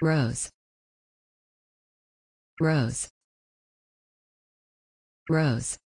Rose. Rose. Rose.